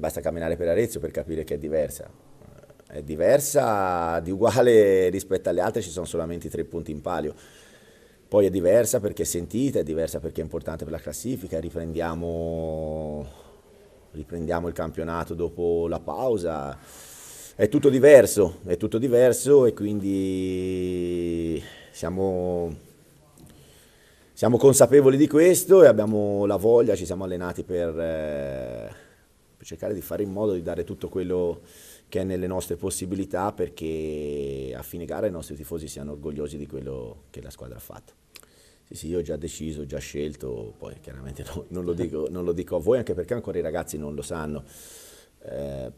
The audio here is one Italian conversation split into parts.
basta camminare per Arezzo per capire che è diversa. Eh, è diversa, di uguale rispetto alle altre ci sono solamente tre punti in palio. Poi è diversa perché è sentita, è diversa perché è importante per la classifica, riprendiamo, riprendiamo il campionato dopo la pausa. È tutto diverso, è tutto diverso e quindi siamo siamo consapevoli di questo e abbiamo la voglia, ci siamo allenati per, eh, per cercare di fare in modo di dare tutto quello che è nelle nostre possibilità perché a fine gara i nostri tifosi siano orgogliosi di quello che la squadra ha fatto. Sì, sì, io ho già deciso, ho già scelto, poi chiaramente no, non, lo dico, non, lo dico, a voi anche perché ancora i ragazzi non lo sanno. Eh,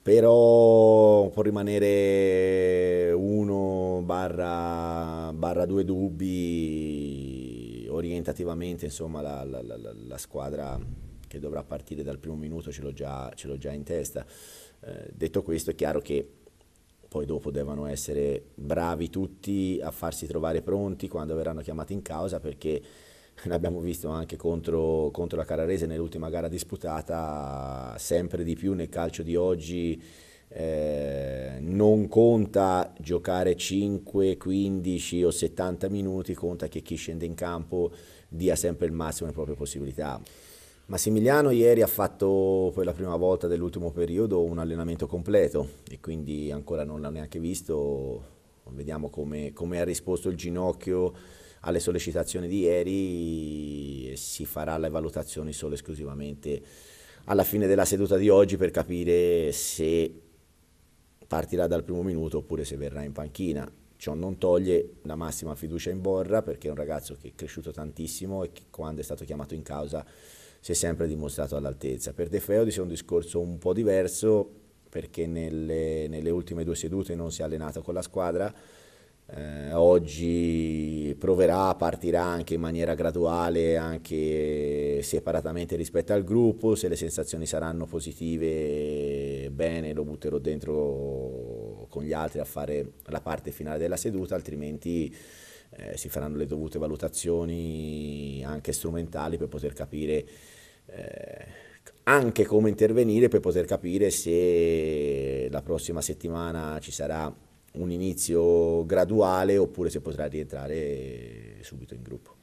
però può rimanere uno barra, barra due dubbi orientativamente insomma la, la, la, la squadra che dovrà partire dal primo minuto, ce l'ho già, ce l'ho già in testa. Eh, detto questo è chiaro che poi dopo devono essere bravi tutti a farsi trovare pronti quando verranno chiamati in causa perché l'abbiamo visto anche contro, contro la Cararese nell'ultima gara disputata, sempre di più nel calcio di oggi eh, non conta giocare 5, 15 o 70 minuti, conta che chi scende in campo dia sempre il massimo delle proprie possibilità. Massimiliano ieri ha fatto per la prima volta dell'ultimo periodo un allenamento completo e quindi ancora non l'ha neanche visto, vediamo come, come ha risposto il ginocchio alle sollecitazioni di ieri, si farà le valutazioni solo esclusivamente alla fine della seduta di oggi per capire se partirà dal primo minuto oppure se verrà in panchina. Ciò non toglie la massima fiducia in Borra perché è un ragazzo che è cresciuto tantissimo e che quando è stato chiamato in causa si è sempre dimostrato all'altezza. Per De Feodis è un discorso un po' diverso perché nelle, nelle ultime due sedute non si è allenato con la squadra, eh, oggi proverà, partirà anche in maniera graduale, anche separatamente rispetto al gruppo, se le sensazioni saranno positive bene lo butterò dentro con gli altri a fare la parte finale della seduta, altrimenti eh, si faranno le dovute valutazioni anche strumentali per poter capire eh, anche come intervenire per poter capire se la prossima settimana ci sarà un inizio graduale oppure se potrà rientrare subito in gruppo.